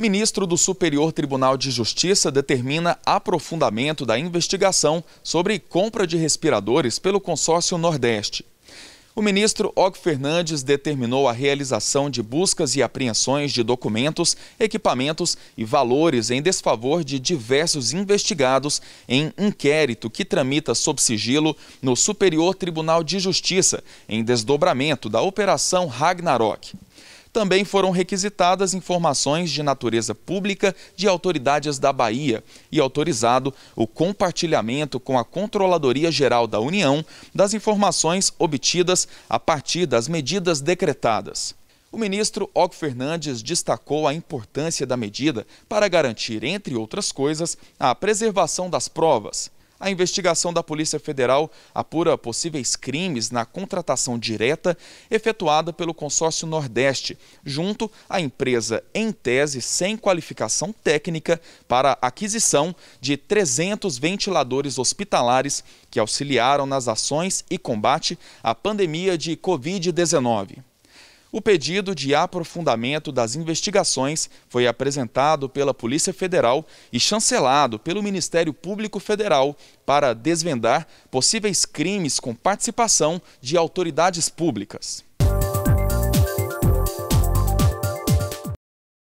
Ministro do Superior Tribunal de Justiça determina aprofundamento da investigação sobre compra de respiradores pelo consórcio Nordeste. O ministro Og Fernandes determinou a realização de buscas e apreensões de documentos, equipamentos e valores em desfavor de diversos investigados em inquérito que tramita sob sigilo no Superior Tribunal de Justiça, em desdobramento da Operação Ragnarok. Também foram requisitadas informações de natureza pública de autoridades da Bahia e autorizado o compartilhamento com a Controladoria Geral da União das informações obtidas a partir das medidas decretadas. O ministro Og Fernandes destacou a importância da medida para garantir, entre outras coisas, a preservação das provas. A investigação da Polícia Federal apura possíveis crimes na contratação direta efetuada pelo Consórcio Nordeste, junto à empresa em tese sem qualificação técnica para aquisição de 300 ventiladores hospitalares que auxiliaram nas ações e combate à pandemia de Covid-19. O pedido de aprofundamento das investigações foi apresentado pela Polícia Federal e chancelado pelo Ministério Público Federal para desvendar possíveis crimes com participação de autoridades públicas.